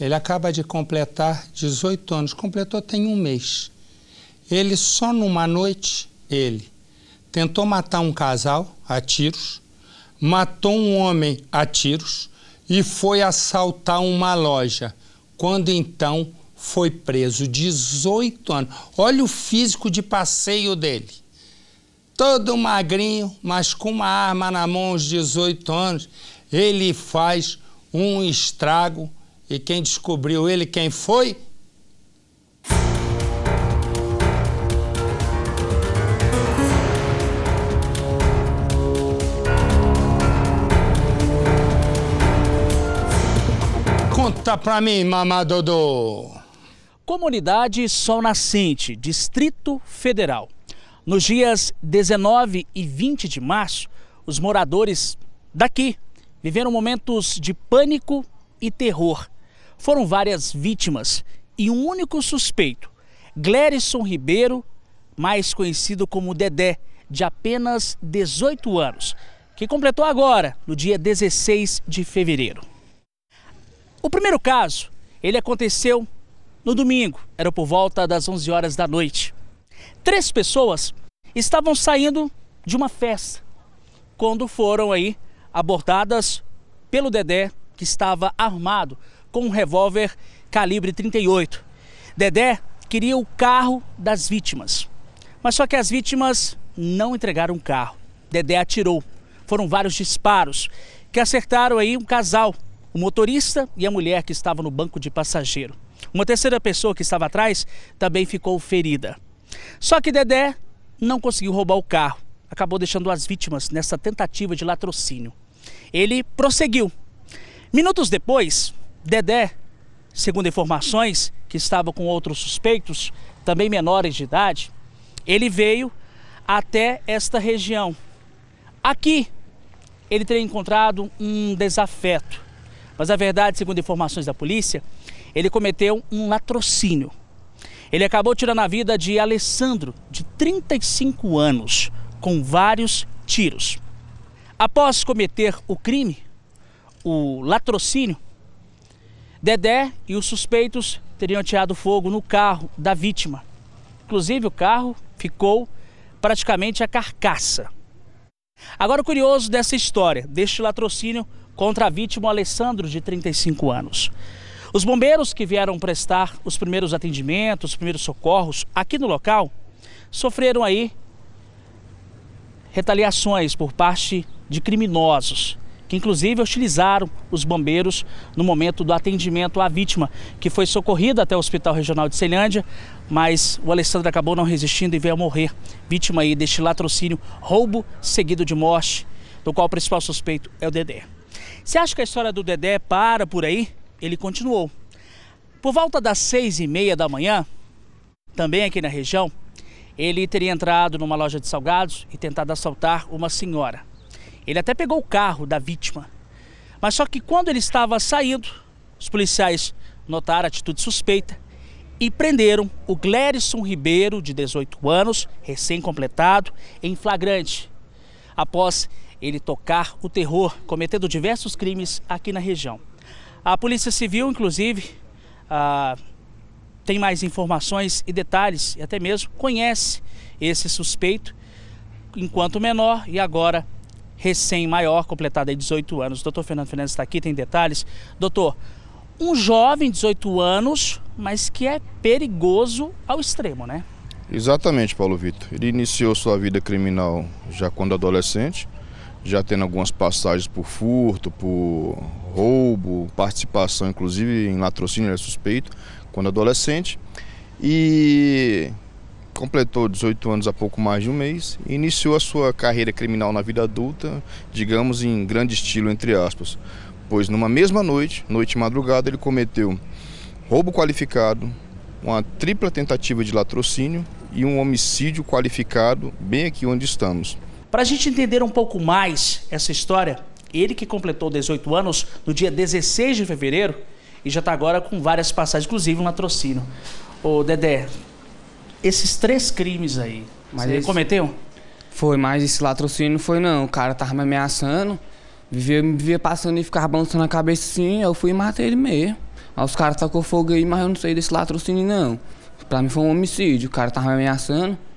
Ele acaba de completar 18 anos, completou tem um mês. Ele só numa noite, ele tentou matar um casal a tiros, matou um homem a tiros e foi assaltar uma loja. Quando então foi preso, 18 anos. Olha o físico de passeio dele. Todo magrinho, mas com uma arma na mão aos 18 anos, ele faz um estrago e quem descobriu ele quem foi? Conta pra mim, mamadodô. Comunidade Sol Nascente, Distrito Federal. Nos dias 19 e 20 de março, os moradores daqui viveram momentos de pânico e terror foram várias vítimas e um único suspeito, Glerison Ribeiro, mais conhecido como Dedé, de apenas 18 anos, que completou agora, no dia 16 de fevereiro. O primeiro caso, ele aconteceu no domingo, era por volta das 11 horas da noite. Três pessoas estavam saindo de uma festa quando foram aí abordadas pelo Dedé, que estava armado com um revólver calibre 38. Dedé queria o carro das vítimas, mas só que as vítimas não entregaram o carro. Dedé atirou. Foram vários disparos que acertaram aí um casal, o motorista e a mulher que estava no banco de passageiro. Uma terceira pessoa que estava atrás também ficou ferida. Só que Dedé não conseguiu roubar o carro, acabou deixando as vítimas nessa tentativa de latrocínio. Ele prosseguiu. Minutos depois, Dedé, segundo informações, que estava com outros suspeitos, também menores de idade, ele veio até esta região. Aqui, ele teria encontrado um desafeto. Mas, na verdade, segundo informações da polícia, ele cometeu um latrocínio. Ele acabou tirando a vida de Alessandro, de 35 anos, com vários tiros. Após cometer o crime, o latrocínio, Dedé e os suspeitos teriam ateado fogo no carro da vítima. Inclusive, o carro ficou praticamente a carcaça. Agora, o curioso dessa história, deste latrocínio contra a vítima Alessandro, de 35 anos. Os bombeiros que vieram prestar os primeiros atendimentos, os primeiros socorros aqui no local, sofreram aí retaliações por parte de criminosos que inclusive hostilizaram os bombeiros no momento do atendimento à vítima, que foi socorrida até o Hospital Regional de Ceilândia, mas o Alessandro acabou não resistindo e veio a morrer, vítima aí deste latrocínio, roubo seguido de morte, do qual o principal suspeito é o Dedé. Você acha que a história do Dedé para por aí? Ele continuou. Por volta das seis e meia da manhã, também aqui na região, ele teria entrado numa loja de salgados e tentado assaltar uma senhora. Ele até pegou o carro da vítima. Mas só que quando ele estava saindo, os policiais notaram a atitude suspeita e prenderam o Glérison Ribeiro, de 18 anos, recém-completado, em flagrante, após ele tocar o terror, cometendo diversos crimes aqui na região. A Polícia Civil, inclusive, ah, tem mais informações e detalhes, e até mesmo conhece esse suspeito, enquanto menor, e agora recém-maior, completada aí 18 anos. O doutor Fernando Fernandes está aqui, tem detalhes. Doutor, um jovem, 18 anos, mas que é perigoso ao extremo, né? Exatamente, Paulo Vitor. Ele iniciou sua vida criminal já quando adolescente, já tendo algumas passagens por furto, por roubo, participação inclusive em latrocínio, ele é suspeito, quando adolescente. E completou 18 anos há pouco mais de um mês e iniciou a sua carreira criminal na vida adulta, digamos em grande estilo, entre aspas. Pois numa mesma noite, noite e madrugada, ele cometeu roubo qualificado, uma tripla tentativa de latrocínio e um homicídio qualificado, bem aqui onde estamos. Para a gente entender um pouco mais essa história, ele que completou 18 anos no dia 16 de fevereiro e já está agora com várias passagens, inclusive um latrocínio. Ô Dedé, esses três crimes aí. Mas Vocês... ele cometeu? Foi, mas esse latrocínio foi não. O cara tava me ameaçando, vivia, vivia passando e ficava balançando a cabeça assim, eu fui e matei ele mesmo. os caras tacou fogo aí, mas eu não sei desse latrocínio não. Pra mim foi um homicídio, o cara tava me ameaçando.